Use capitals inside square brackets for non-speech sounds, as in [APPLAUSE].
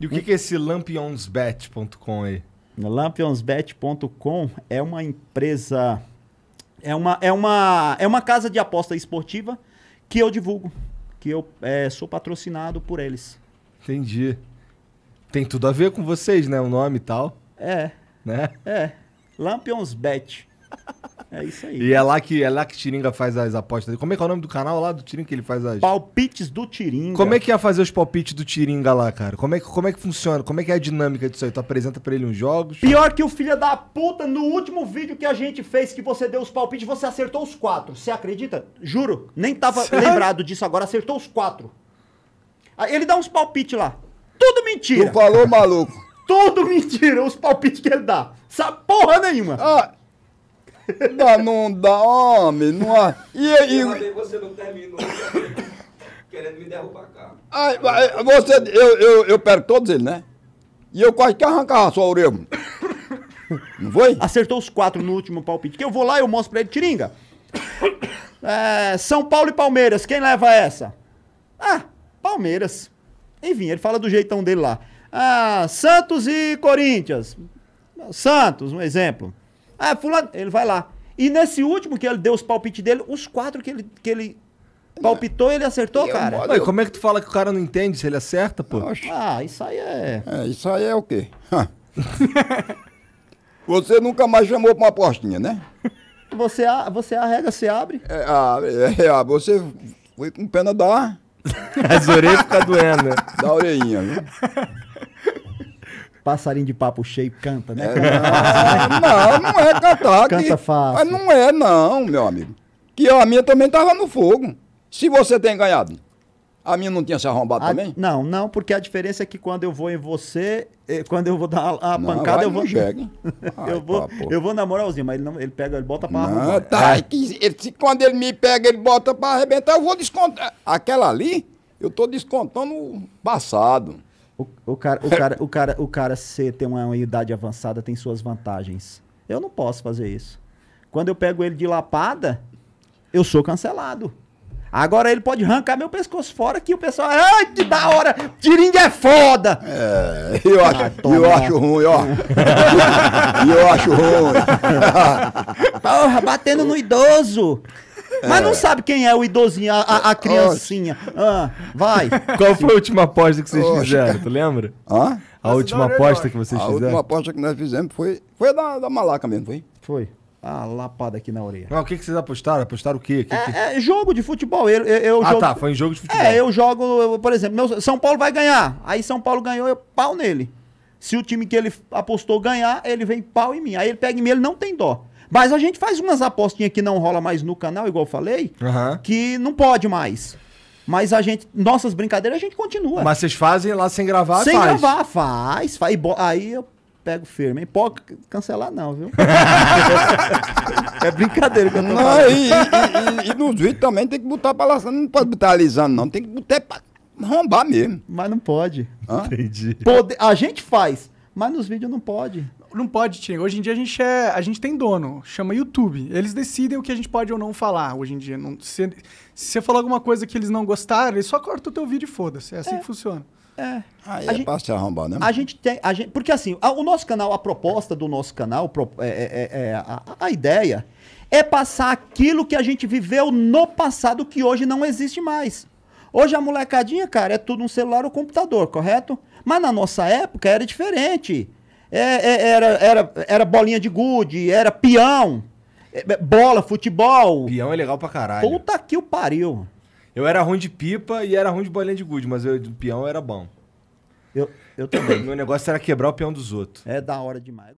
E o que, que é esse lampionsbet.com aí? Lampionsbet.com é uma empresa, é uma, é, uma, é uma casa de aposta esportiva que eu divulgo, que eu é, sou patrocinado por eles. Entendi. Tem tudo a ver com vocês, né? O nome e tal. É. Né? É. Lampionsbet. É isso aí. E é lá que, é lá que Tiringa faz as apostas. Como é que é o nome do canal lá do Tiringa que ele faz as. Palpites do Tiringa. Como é que ia fazer os palpites do Tiringa lá, cara? Como é que, como é que funciona? Como é que é a dinâmica disso aí? Tu apresenta pra ele uns jogos? Pior que o filho da puta, no último vídeo que a gente fez, que você deu os palpites, você acertou os quatro. Você acredita? Juro. Nem tava Sério? lembrado disso agora. Acertou os quatro. Ele dá uns palpites lá. Tudo mentira. Tu falou, maluco. Tudo mentira, os palpites que ele dá. Sabe porra nenhuma. Ah, Dá, não dá, homem. Não há. E aí? Eu você não terminou. Querendo me derrubar cá. Aí, você, eu, eu, eu todos eles, né? E eu quase que arrancava a sua orelha. Não foi? Acertou os quatro no último palpite. Que eu vou lá e eu mostro pra ele, Tiringa. É, São Paulo e Palmeiras, quem leva essa? Ah, Palmeiras. Enfim, ele fala do jeitão dele lá. Ah, Santos e Corinthians. Santos, um exemplo. Ah, fulano, ele vai lá. E nesse último que ele deu os palpites dele, os quatro que ele, que ele palpitou, ele acertou, é cara. Mas como é que tu fala que o cara não entende se ele acerta, pô? Ah, isso aí é... é... Isso aí é o quê? [LAUGHS] Você nunca mais chamou pra uma apostinha, né? Você, a, você arrega, você abre. É, é, você foi com pena da... [LAUGHS] As orelhas ficam doendo. Né? Da orelhinha, viu? passarinho de papo cheio canta, né? É, não, não, é cantar. Canta que, fácil. Não é, não, meu amigo. Que a minha também tava no fogo. Se você tem ganhado. A minha não tinha se arrombado a, também? Não, não, porque a diferença é que quando eu vou em você, eh, quando eu vou dar a, a não, pancada, eu vou. [LAUGHS] Ai, eu, vou eu vou na moralzinha, mas ele, não, ele pega, ele bota pra arrebentar. Tá, é. é ele, se, quando ele me pega, ele bota pra arrebentar, eu vou descontar. Aquela ali, eu tô descontando o passado. O, o, cara, o, cara, o, cara, o cara ter uma idade avançada tem suas vantagens. Eu não posso fazer isso. Quando eu pego ele de lapada, eu sou cancelado. Agora ele pode arrancar meu pescoço fora que o pessoal. Ai, que da hora! Tiringa é foda! É, eu acho, ah, eu acho ruim, ó. [LAUGHS] eu acho ruim. Porra, batendo no idoso! Mas não é. sabe quem é o idosinho, a, a, a criancinha. Ah, vai. Qual foi a última aposta que vocês fizeram? Tu lembra? Hã? A última é aposta que vocês fizeram? A última aposta que nós fizemos foi, foi da, da malaca mesmo, foi? Foi. Ah, lapada aqui na orelha. Não, ah, o que, que vocês apostaram? Apostaram o quê? Que, que... É, é, jogo de futebol. Eu, eu, eu ah, jogo... tá, foi em jogo de futebol. É, eu jogo, eu, por exemplo, meu, São Paulo vai ganhar. Aí São Paulo ganhou, eu pau nele. Se o time que ele apostou ganhar, ele vem pau em mim. Aí ele pega em mim, ele não tem dó. Mas a gente faz umas apostinhas que não rola mais no canal, igual eu falei, uhum. que não pode mais. Mas a gente, nossas brincadeiras a gente continua. Mas vocês fazem lá sem gravar, sem faz. gravar, faz. faz aí eu pego firme, hein? Pode cancelar não, viu? [LAUGHS] é brincadeira que eu tô não, falando. E, e, e, e nos vídeos também tem que botar balançando, não pode botar alisando não, tem que botar é pra rombar mesmo. Mas não pode. Hã? Entendi. a gente faz, mas nos vídeos não pode não pode, Tim. Hoje em dia a gente, é, a gente tem dono, chama YouTube. Eles decidem o que a gente pode ou não falar hoje em dia. Não, se, se você falar alguma coisa que eles não gostaram, eles só cortam o teu vídeo e foda-se. É assim é. que funciona. É. Aí a é passa a arrombar, né? A gente tem. A gente, porque assim, a, o nosso canal, a proposta do nosso canal, é é, é, é, a, a, ideia é passar aquilo que a gente viveu no passado que hoje não existe mais. Hoje a molecadinha, cara, é tudo um celular ou um computador, correto? Mas na nossa época era diferente. É, é, era, era, era bolinha de gude, era peão, é, é, bola, futebol. Peão é legal pra caralho. Puta que o pariu. Eu era ruim de pipa e era ruim de bolinha de gude, mas eu, peão era bom. Eu, eu também. [COUGHS] Meu negócio era quebrar o peão dos outros. É da hora demais.